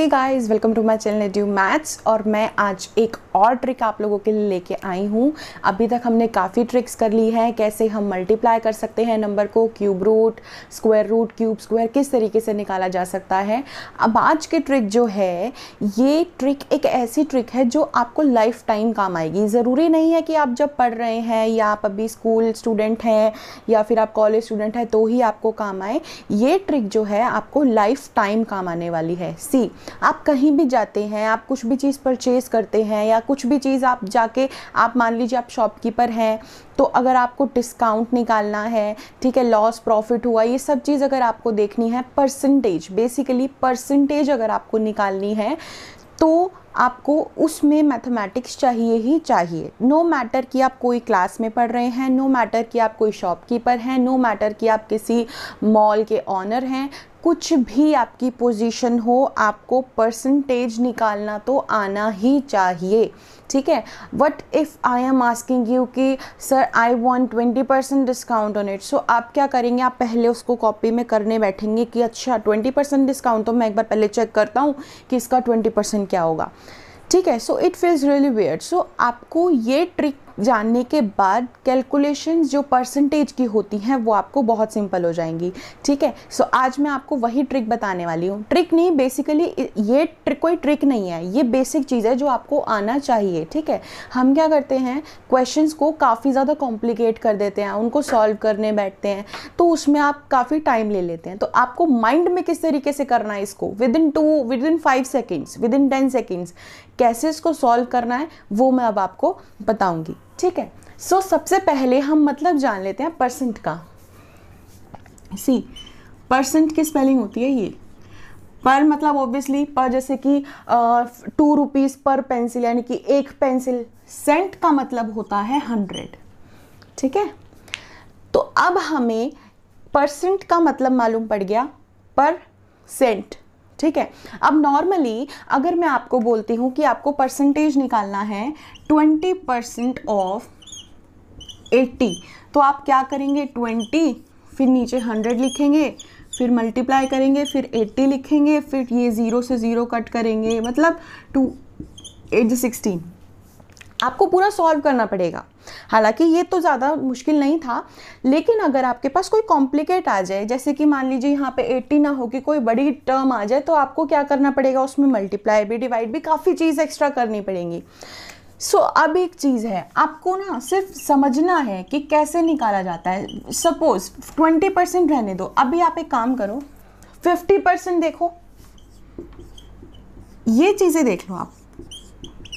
Hey guys welcome to my channel due maths और मैं आज एक और ट्रिक आप लोगों के लिए लेके आई हूँ अभी तक हमने काफ़ी ट्रिक्स कर ली हैं कैसे हम मल्टीप्लाई कर सकते हैं नंबर को cube root square root cube square किस तरीके से निकाला जा सकता है अब आज की ट्रिक जो है ये ट्रिक एक ऐसी ट्रिक है जो आपको लाइफ टाइम काम आएगी ज़रूरी नहीं है कि आप जब पढ़ रहे हैं या आप अभी स्कूल स्टूडेंट हैं या फिर आप कॉलेज स्टूडेंट हैं तो ही आपको काम आए ये ट्रिक जो है आपको लाइफ टाइम काम आने वाली है सी आप कहीं भी जाते हैं आप कुछ भी चीज़ परचेज़ करते हैं या कुछ भी चीज़ आप जाके आप मान लीजिए आप शॉपकीपर हैं तो अगर आपको डिस्काउंट निकालना है ठीक है लॉस प्रॉफिट हुआ ये सब चीज़ अगर आपको देखनी है परसेंटेज बेसिकली परसेंटेज अगर आपको निकालनी है तो आपको उसमें मैथमेटिक्स चाहिए ही चाहिए नो मैटर कि आप कोई क्लास में पढ़ रहे हैं नो मैटर कि आप कोई शॉपकीपर हैं नो मैटर कि आप किसी मॉल के ऑनर हैं कुछ भी आपकी पोजीशन हो आपको परसेंटेज निकालना तो आना ही चाहिए ठीक है what if I am asking you कि sir I want twenty percent discount on it so आप क्या करेंगे आप पहले उसको कॉपी में करने बैठेंगे कि अच्छा ट्वेंटी परसेंट डिस्काउंट तो मैं एक बार पहले चेक करता हूँ कि इसका ट्वेंटी परसेंट क्या होगा ठीक है so it feels really weird so आपको ये ट्रिक जानने के बाद कैलकुलेशन जो परसेंटेज की होती हैं वो आपको बहुत सिंपल हो जाएंगी ठीक है सो so, आज मैं आपको वही ट्रिक बताने वाली हूँ ट्रिक नहीं बेसिकली ये ट्रिक कोई ट्रिक नहीं है ये बेसिक चीज़ है जो आपको आना चाहिए ठीक है हम क्या करते हैं क्वेश्चन को काफ़ी ज़्यादा कॉम्प्लिकेट कर देते हैं उनको सॉल्व करने बैठते हैं तो उसमें आप काफ़ी टाइम ले लेते हैं तो आपको माइंड में किस तरीके से करना है इसको within two within five seconds within ten seconds कैसे इसको सॉल्व करना है वो मैं अब आपको बताऊंगी ठीक है सो so, सबसे पहले हम मतलब जान लेते हैं परसेंट का सी परसेंट की स्पेलिंग होती है ये पर मतलब ऑब्वियसली पर जैसे कि टू रुपीज़ पर पेंसिल यानी कि एक पेंसिल सेंट का मतलब होता है हंड्रेड ठीक है तो अब हमें परसेंट का मतलब मालूम पड़ गया पर सेंट ठीक है अब नॉर्मली अगर मैं आपको बोलती हूँ कि आपको परसेंटेज निकालना है ट्वेंटी परसेंट ऑफ एट्टी तो आप क्या करेंगे ट्वेंटी फिर नीचे हंड्रेड लिखेंगे फिर मल्टीप्लाई करेंगे फिर एट्टी लिखेंगे फिर ये ज़ीरो से ज़ीरो कट करेंगे मतलब टू एट सिक्सटीन आपको पूरा सॉल्व करना पड़ेगा हालांकि ये तो ज़्यादा मुश्किल नहीं था लेकिन अगर आपके पास कोई कॉम्प्लिकेट आ जाए जैसे कि मान लीजिए यहाँ पे 80 ना हो कि कोई बड़ी टर्म आ जाए तो आपको क्या करना पड़ेगा उसमें मल्टीप्लाई भी डिवाइड भी काफ़ी चीज़ एक्स्ट्रा करनी पड़ेंगी सो so, अब एक चीज़ है आपको ना सिर्फ समझना है कि कैसे निकाला जाता है सपोज़ ट्वेंटी परसेंट रहने दो अभी आप एक काम करो फिफ्टी परसेंट देखो ये चीज़ें देख लो आप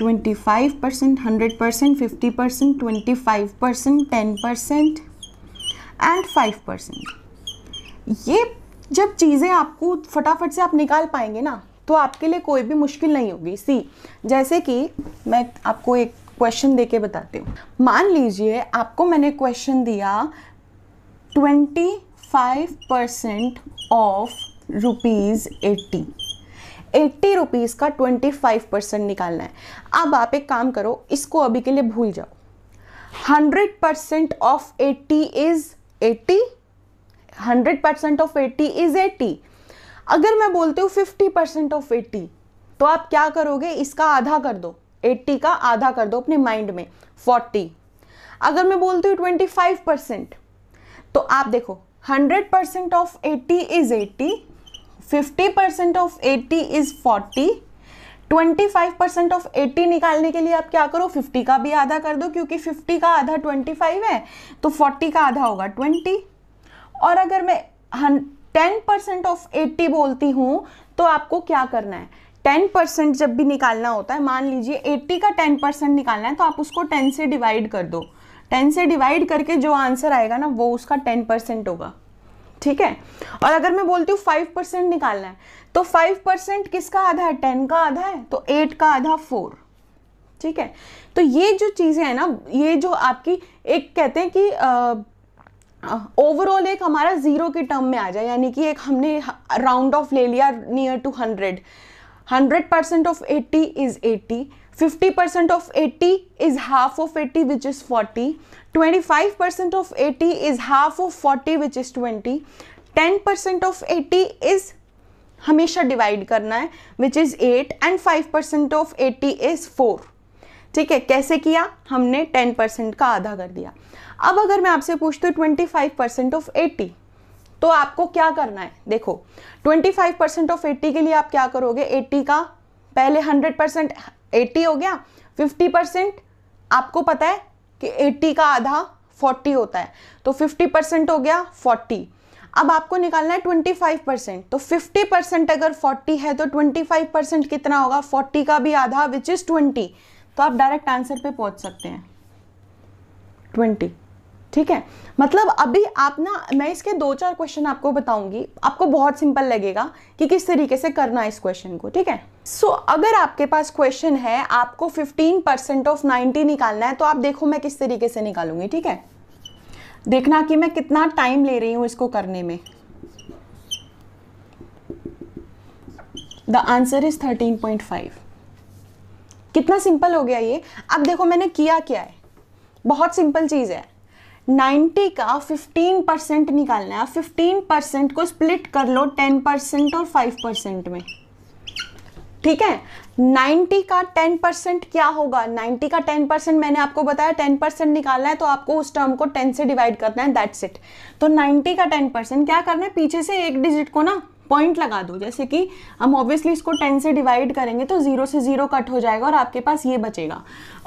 twenty five percent hundred percent fifty percent twenty five percent ten percent and five percent ये जब चीज़ें आपको फटाफट से आप निकाल पाएंगे ना तो आपके लिए कोई भी मुश्किल नहीं होगी सी जैसे कि मैं आपको एक क्वेश्चन दे के बताती हूँ मान लीजिए आपको मैंने क्वेश्चन दिया twenty five percent of rupees eighty eighty rupees का ट्वेंटी फाइव परसेंट निकालना है अब आप एक काम करो इसको अभी के लिए भूल जाओ hundred percent of eighty is eighty hundred percent of eighty is eighty अगर मैं बोलती हूँ फिफ्टी परसेंट ऑफ एट्टी तो आप क्या करोगे इसका आधा कर दो एट्टी का आधा कर दो अपने माइंड में फोर्टी अगर मैं बोलती हूँ ट्वेंटी फाइव परसेंट तो आप देखो hundred percent of eighty is eighty fifty percent of eighty is forty twenty five percent of eighty निकालने के लिए आप क्या करो फिफ्टी का भी आधा कर दो क्योंकि फिफ्टी का आधा ट्वेंटी फाइव है तो फोर्टी का आधा होगा ट्वेंटी और अगर मैं टेन परसेंट ऑफ एट्टी बोलती हूँ तो आपको क्या करना है टेन परसेंट जब भी निकालना होता है मान लीजिए एट्टी का टेन परसेंट निकालना है तो आप उसको टेन से डिवाइड कर दो टेन से डिवाइड करके जो आंसर आएगा ना वो उसका टेन परसेंट होगा ठीक है और अगर मैं बोलती हूँ फाइव परसेंट निकालना है तो फाइव परसेंट किसका आधा है टेन का आधा है तो एट का आधा फोर ठीक है तो ये जो चीज़ें हैं ना ये जो आपकी एक कहते हैं कि ओवरऑल एक हमारा ज़ीरो के टर्म में आ जाए यानी कि एक हमने राउंड ऑफ ले लिया near to hundred hundred percent of eighty is eighty 50% of 80 is half of 80 which is 40. 25% of 80 is half of 40 which is 20. 10% of 80 is हमेशा डिवाइड करना है which is eight and five percent of eighty is four ठीक है कैसे किया हमने ten percent का आधा कर दिया अब अगर मैं आपसे पूछती हूँ twenty five percent of eighty तो आपको क्या करना है देखो twenty five percent of eighty के लिए आप क्या करोगे एटी का पहले हंड्रेड परसेंट एट्टी हो गया फिफ्टी परसेंट आपको पता है कि एट्टी का आधा फोर्टी होता है तो फिफ्टी परसेंट हो गया फोर्टी अब आपको निकालना है ट्वेंटी फाइव परसेंट तो फिफ्टी परसेंट अगर फोर्टी है तो ट्वेंटी फाइव परसेंट कितना होगा फोर्टी का भी आधा विच इज़ ट्वेंटी तो आप डायरेक्ट आंसर पे पहुंच सकते हैं ट्वेंटी ठीक है मतलब अभी आप ना मैं इसके दो चार क्वेश्चन आपको बताऊंगी आपको बहुत सिंपल लगेगा कि किस तरीके से करना है इस क्वेश्चन को ठीक है सो so, अगर आपके पास क्वेश्चन है आपको 15 परसेंट ऑफ 90 निकालना है तो आप देखो मैं किस तरीके से निकालूंगी ठीक है देखना कि मैं कितना टाइम ले रही हूं इसको करने में द आंसर इज 13.5 कितना सिंपल हो गया ये अब देखो मैंने किया क्या है बहुत सिंपल चीज़ है 90 का 15 परसेंट निकालना है 15 परसेंट को स्प्लिट कर लो 10 परसेंट और 5 परसेंट में ठीक है 90 का 10 परसेंट क्या होगा 90 का 10 परसेंट मैंने आपको बताया 10 परसेंट निकालना है तो आपको उस टर्म को 10 से डिवाइड करना है दैट्स इट तो 90 का 10 परसेंट क्या करना है पीछे से एक डिजिट को ना पॉइंट लगा दो जैसे कि हम ऑब्वियसली इसको टेन से डिवाइड करेंगे तो ज़ीरो से ज़ीरो कट हो जाएगा और आपके पास ये बचेगा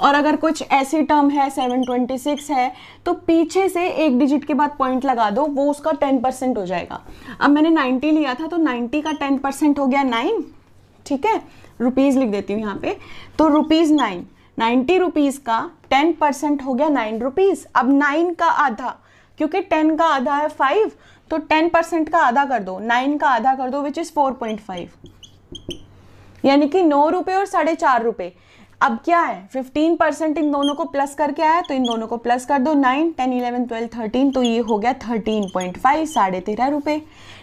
और अगर कुछ ऐसी टर्म है सेवन ट्वेंटी सिक्स है तो पीछे से एक डिजिट के बाद पॉइंट लगा दो वो उसका टेन परसेंट हो जाएगा अब मैंने नाइन्टी लिया था तो नाइन्टी का टेन परसेंट हो गया नाइन ठीक है रुपीज़ लिख देती हूँ यहाँ पे तो रुपीज़ नाइन नाइन्टी रुपीज़ का टेन परसेंट हो गया नाइन रुपीज़ अब नाइन का आधा क्योंकि टेन का आधा है फाइव तो टेन परसेंट का आधा कर दो नाइन का आधा कर दो which is four point five यानी कि नौ रुपए और साढ़े चार रुपए अब क्या है फिफ्टीन परसेंट इन दोनों को प्लस करके आया तो इन दोनों को प्लस कर दो nine ten eleven twelve thirteen तो ये हो गया थर्टीन पॉइंट फाइव साढ़े तेरह रुपए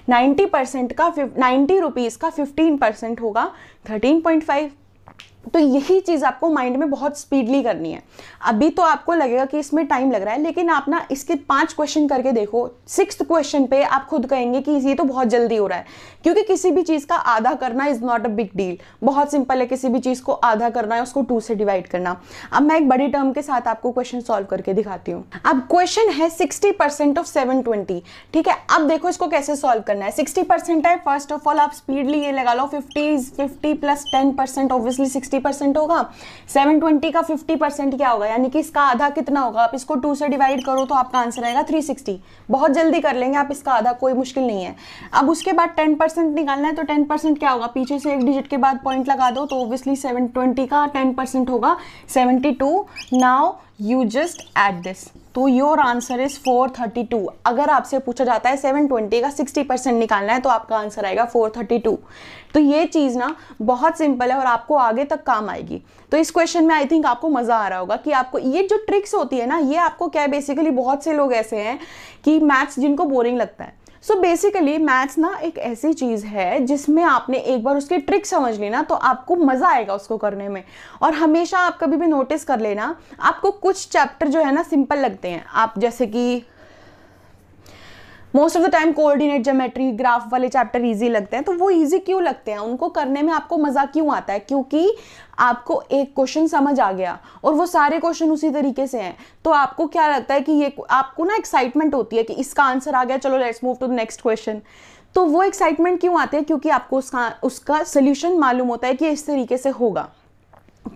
नाइन्टी परसेंट का नाइन्टी रुपीज़ का फिफ्टीन परसेंट होगा थर्टीन पॉइंट फाइव तो यही चीज़ आपको माइंड में बहुत स्पीडली करनी है अभी तो आपको लगेगा कि इसमें टाइम लग रहा है लेकिन आप ना इसके पांच क्वेश्चन करके देखो सिक्स क्वेश्चन पे आप खुद कहेंगे कि ये तो बहुत जल्दी हो रहा है क्योंकि किसी भी चीज़ का आधा करना is not a big deal बहुत सिंपल है किसी भी चीज़ को आधा करना है उसको टू से डिवाइड करना अब मैं एक बड़े टर्म के साथ आपको क्वेश्चन सॉल्व करके दिखाती हूँ अब क्वेश्चन है sixty percent of seven twenty ठीक है अब देखो इसको कैसे सॉल्व करना है सिक्सटी है फर्स्ट ऑफ ऑल आप स्पीडली ये लगा लो fifty fifty plus ten percent obviously sixty 60% percent होगा सेवन ट्वेंटी का फिफ्टी परसेंट क्या होगा यानी कि इसका आधा कितना होगा आप इसको टू से डिवाइड करो तो आपका आंसर आएगा थ्री सिक्सटी बहुत जल्दी कर लेंगे आप इसका आधा कोई मुश्किल नहीं है अब उसके बाद टेन परसेंट निकालना है तो टेन परसेंट क्या होगा पीछे से एक डिजिट के बाद पॉइंट लगा दो तो ओबियसली सेवन ट्वेंटी का टेन परसेंट होगा seventy two now you just add this तो योर आंसर इज़ 432 अगर आपसे पूछा जाता है 720 का 60 परसेंट निकालना है तो आपका आंसर आएगा 432 तो ये चीज़ ना बहुत सिंपल है और आपको आगे तक काम आएगी तो इस क्वेश्चन में आई थिंक आपको मज़ा आ रहा होगा कि आपको ये जो ट्रिक्स होती है ना ये आपको क्या बेसिकली बहुत से लोग ऐसे हैं कि मैथ्स जिनको बोरिंग लगता है सो बेसिकली मैथ्स ना एक ऐसी चीज़ है जिसमें आपने एक बार उसकी ट्रिक समझ ली ना तो आपको मज़ा आएगा उसको करने में और हमेशा आप कभी भी नोटिस कर लेना आपको कुछ चैप्टर जो है ना सिंपल लगते हैं आप जैसे कि most of the time coordinate geometry graph वाले चैप्टर ईजी लगते हैं तो वो ईजी क्यों लगते हैं उनको करने में आपको मज़ा क्यों आता है क्योंकि आपको एक क्वेश्चन समझ आ गया और वो सारे क्वेश्चन उसी तरीके से हैं तो आपको क्या लगता है कि ये आपको ना एक्साइटमेंट होती है कि इसका आंसर आ गया चलो let's move to the next question तो वो एक्साइटमेंट क्यों आते हैं क्योंकि आपको उसका उसका सोल्यूशन मालूम होता है कि इस तरीके से होगा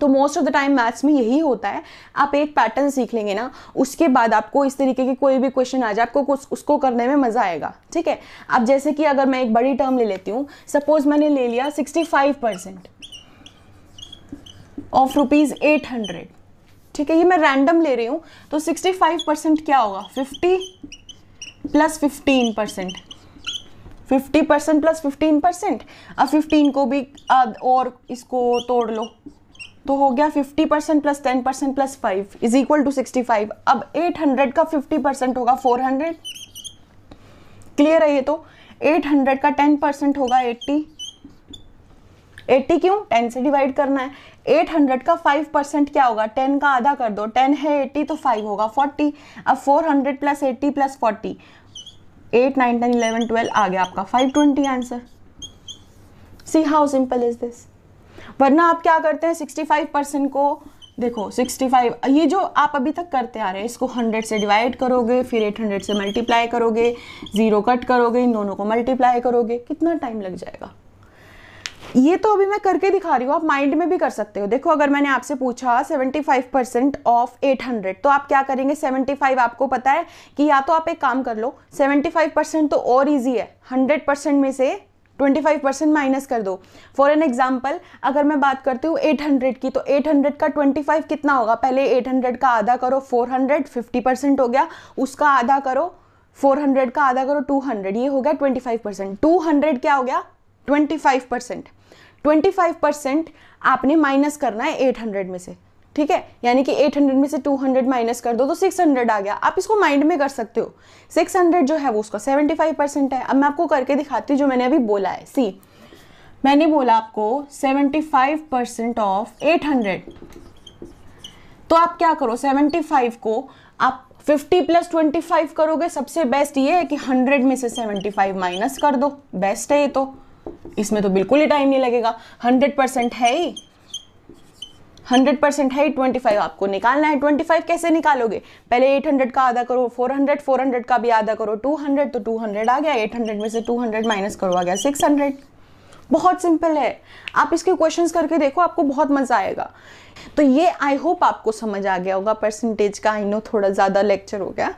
तो most of the time maths में यही होता है आप एक पैटर्न सीख लेंगे ना उसके बाद आपको इस तरीके के कोई भी क्वेश्चन आ जाए आपको कुछ उसको करने में मज़ा आएगा ठीक है अब जैसे कि अगर मैं एक बड़ी टर्म ले लेती हूँ सपोज मैंने ले लिया sixty five percent of rupees eight hundred ठीक है ये मैं रैंडम ले रही हूँ तो सिक्सटी फाइव परसेंट क्या होगा fifty plus fifteen percent fifty percent plus fifteen percent अब फिफ्टीन को भी और इसको तोड़ लो तो हो गया 50 percent plus ten percent plus five is equal to sixty five अब 800 का 50 परसेंट होगा 400 क्लियर है ये तो 800 का 10 परसेंट होगा 80 80 क्यों 10 से डिवाइड करना है 800 का 5 परसेंट क्या होगा 10 का आधा कर दो 10 है 80 तो 5 होगा 40 अब 400 प्लस 80 प्लस 40 8, 9, 10, 11, 12 आ गया आपका 520 answer see how simple is this वरना आप क्या करते हैं 65 परसेंट को देखो 65 ये जो आप अभी तक करते आ रहे हैं इसको 100 से डिवाइड करोगे फिर 800 से मल्टीप्लाई करोगे ज़ीरो कट करोगे इन दोनों को मल्टीप्लाई करोगे कितना टाइम लग जाएगा ये तो अभी मैं करके दिखा रही हूँ आप माइंड में भी कर सकते हो देखो अगर मैंने आपसे पूछा 75 परसेंट ऑफ 800 तो आप क्या करेंगे 75 आपको पता है कि या तो आप एक काम कर लो 75 परसेंट तो और इजी है 100 परसेंट में से ट्वेंटी फाइव परसेंट माइनस कर दो फॉर एन एग्जाम्पल अगर मैं बात करती हूँ एट हंड्रेड की तो एट हंड्रेड का ट्वेंटी फाइव कितना होगा पहले एट हंड्रेड का आधा करो फोर हंड्रेड फिफ्टी परसेंट हो गया उसका आधा करो फोर हंड्रेड का आधा करो टू हंड्रेड ये हो गया twenty five percent two hundred क्या हो गया twenty five percent twenty five percent आपने माइनस करना है एट हंड्रेड में से ठीक है यानी कि 800 में से 200 माइनस कर दो तो 600 आ गया आप इसको माइंड में कर सकते हो 600 जो है वो उसका 75 परसेंट है अब मैं आपको करके दिखाती हूँ जो मैंने अभी बोला है सी मैंने बोला आपको 75 परसेंट ऑफ 800 तो आप क्या करो 75 को आप 50 प्लस 25 करोगे सबसे बेस्ट ये है कि 100 में से 75 माइनस कर दो बेस्ट है ये तो इसमें तो बिल्कुल ही टाइम नहीं लगेगा 100 परसेंट है ही हंड्रेड परसेंट है ट्वेंटी फाइव आपको निकालना है ट्वेंटी फाइव कैसे निकालोगे पहले एट हंड्रेड का आधा करो फोर हंड्रेड फोर हंड्रेड का भी आधा करो टू हंड्रेड तो टू हंड्रेड आ गया एट हंड्रेड में से टू हंड्रेड माइनस करो आ गया सिक्स हंड्रेड बहुत सिंपल है आप इसके क्वेश्चंस करके देखो आपको बहुत मज़ा आएगा तो ये आई होप आपको समझ आ गया होगा परसेंटेज का आई नो थोड़ा ज़्यादा लेक्चर हो गया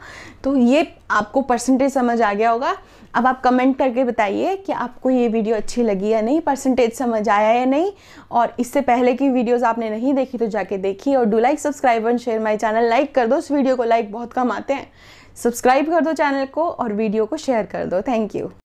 तो ये आपको परसेंटेज समझ आ गया होगा अब आप कमेंट करके बताइए कि आपको ये वीडियो अच्छी लगी या नहीं परसेंटेज समझ आया या नहीं और इससे पहले की वीडियोस आपने नहीं देखी तो जाके देखिए और do like subscribe and share my channel like कर दो इस वीडियो को लाइक बहुत कम आते हैं सब्सक्राइब कर दो चैनल को और वीडियो को शेयर कर दो थैंक यू